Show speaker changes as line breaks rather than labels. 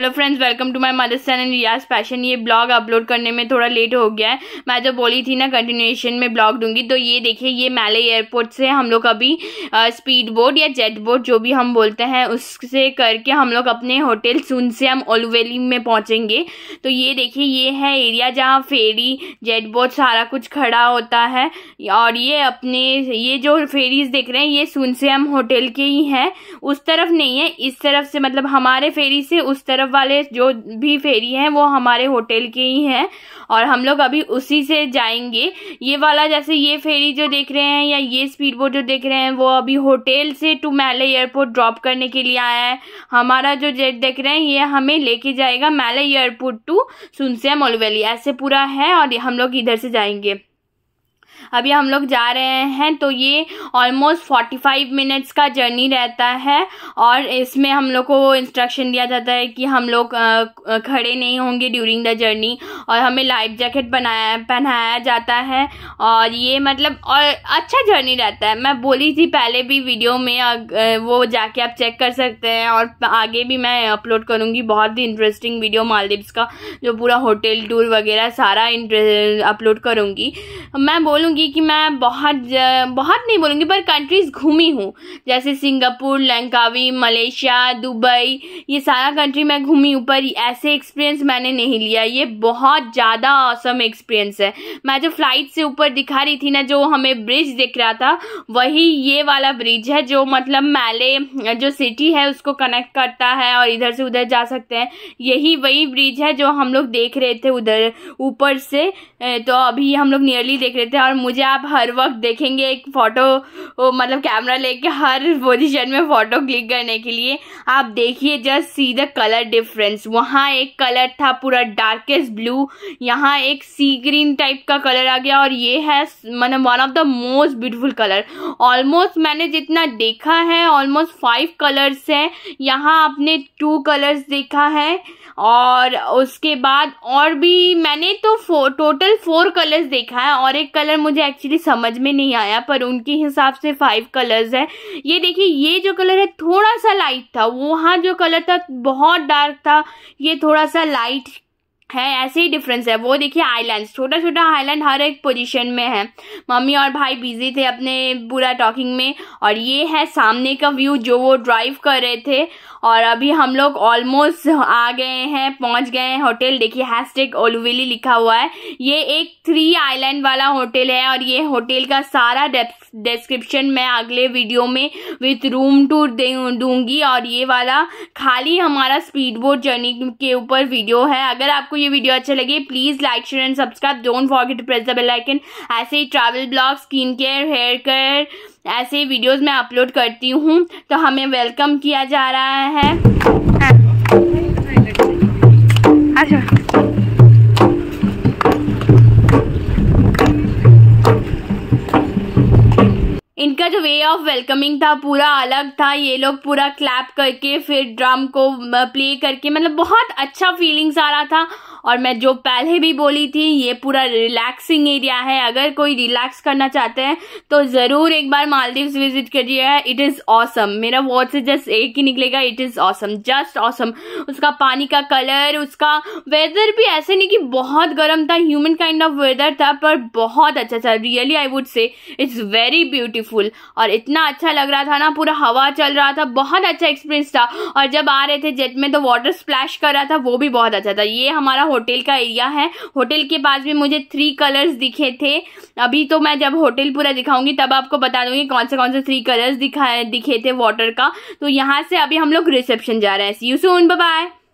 hello friends welcome to my mother's channel and Riyaz fashion ये blog upload करने में थोड़ा लेट हो गया है मैं जब बोली थी ना कंटिन्यूएशन में ब्लॉग दूंगी तो ये देखिए ये मैले एयरपोर्ट से हम लोग अभी स्पीड बोट या जेट बोट जो भी हम बोलते हैं उससे करके हम लोग अपने होटल सुन से हम ओलवेली में पहुँचेंगे तो ये देखिए ये है एरिया जहाँ फेरी जेट बोट सारा कुछ खड़ा होता है और ये अपने ये जो फेरीज देख रहे हैं ये सुन से हम होटल के ही हैं उस तरफ नहीं है इस तरफ से मतलब हमारे फेरी से उस तरफ तरफ वाले जो भी फेरी हैं वो हमारे होटल के ही हैं और हम लोग अभी उसी से जाएंगे ये वाला जैसे ये फेरी जो देख रहे हैं या ये स्पीड बोट जो देख रहे हैं वो अभी होटल से टू मैले एयरपोर्ट ड्रॉप करने के लिए आया है हमारा जो जेट देख रहे हैं ये हमें लेके जाएगा मैले एयरपोर्ट टू सुनसिया मोलवेली ऐसे पूरा है और हम लोग इधर से जाएंगे अभी हम लोग जा रहे हैं तो ये ऑलमोस्ट फोर्टी फाइव मिनट्स का जर्नी रहता है और इसमें हम लोग को इंस्ट्रक्शन दिया जाता है कि हम लोग खड़े नहीं होंगे ड्यूरिंग द जर्नी और हमें लाइफ जैकेट बनाया पहनाया जाता है और ये मतलब और अच्छा जर्नी रहता है मैं बोली थी पहले भी वीडियो में वो जाके आप चेक कर सकते हैं और आगे भी मैं अपलोड करूँगी बहुत ही इंटरेस्टिंग वीडियो मालदीव्स का जो पूरा होटल टूर वगैरह सारा अपलोड करूँगी मैं बोलूँ बोलूँगी कि मैं बहुत बहुत नहीं बोलूँगी पर कंट्रीज़ घूमी हूँ जैसे सिंगापुर लंकावी मलेशिया दुबई ये सारा कंट्री मैं घूमी हूँ पर ऐसे एक्सपीरियंस मैंने नहीं लिया ये बहुत ज़्यादा औसम एक्सपीरियंस है मैं जो फ्लाइट से ऊपर दिखा रही थी ना जो हमें ब्रिज दिख रहा था वही ये वाला ब्रिज है जो मतलब मैले जो सिटी है उसको कनेक्ट करता है और इधर से उधर जा सकते हैं यही वही ब्रिज है जो हम लोग देख रहे थे उधर ऊपर से तो अभी हम लोग नियरली देख रहे थे और मुझे आप हर वक्त देखेंगे एक फ़ोटो मतलब कैमरा लेके हर पोजीशन में फ़ोटो क्लिक करने के लिए आप देखिए just see the colour difference वहाँ एक कलर था पूरा डार्केस्ट ब्लू यहाँ एक सी ग्रीन टाइप का कलर आ गया और ये है मतलब one of the most beautiful colour almost मैंने जितना देखा है ऑलमोस्ट फाइव कलर्स हैं यहाँ आपने टू कलर्स देखा है और उसके बाद और भी मैंने तो फो, टोटल फोर कलर्स देखा है और एक कलर मुझे एक्चुअली समझ में नहीं आया पर उनके हिसाब से फाइव कलर्स है ये देखिए ये जो कलर है थोड़ा सा लाइट था वहाँ जो कलर था बहुत डार्क था ये थोड़ा सा लाइट है ऐसे ही डिफरेंस है वो देखिए आइलैंड्स छोटा छोटा आइलैंड हर एक पोजीशन में है मम्मी और भाई बिजी थे अपने पूरा टॉकिंग में और ये है सामने का व्यू जो वो ड्राइव कर रहे थे और अभी हम लोग ऑलमोस्ट आ गए हैं पहुंच गए हैं होटल देखिए हैशटैग ओलुवेली लिखा हुआ है ये एक थ्री आइलैंड वाला होटल है और ये होटल का सारा डिस्क्रिप्शन मैं अगले वीडियो में विथ रूम टूर दूंगी और ये वाला खाली हमारा स्पीड बोट जर्नी के ऊपर वीडियो है अगर आपको आपको ये वीडियो अच्छा लगे please like share and subscribe don't forget to press the bell icon ऐसे ही travel blog skin care hair care ऐसे ही वीडियोज़ मैं अपलोड करती हूँ तो हमें वेलकम किया जा रहा है अच्छा इनका जो वे ऑफ वेलकमिंग था पूरा अलग था ये लोग पूरा क्लैप करके फिर ड्रम को प्ले करके मतलब बहुत अच्छा फीलिंग्स आ रहा था और मैं जो पहले भी बोली थी ये पूरा रिलैक्सिंग एरिया है अगर कोई रिलैक्स करना चाहते हैं तो ज़रूर एक बार मालदीव्स विजिट करिएगा इट इज़ ऑसम मेरा वर्ड से जस्ट एक ही निकलेगा it is awesome just awesome उसका पानी का कलर उसका वेदर भी ऐसे नहीं कि बहुत गर्म था ह्यूमन काइंड ऑफ वेदर था पर बहुत अच्छा था really I would say it's very beautiful और इतना अच्छा लग रहा था ना पूरा हवा चल रहा था बहुत अच्छा एक्सपीरियंस था और जब आ रहे थे जेट में तो वाटर स्प्लैश कर रहा था वो भी बहुत अच्छा था ये हमारा होटल का एरिया है होटल के पास भी मुझे थ्री कलर्स दिखे थे अभी तो मैं जब होटल पूरा दिखाऊंगी तब आपको बता दूंगी कौन से कौन से थ्री कलर्स दिखाए दिखे थे वाटर का तो यहाँ से अभी हम लोग रिसेप्शन जा रहे हैं सी यू सून बाय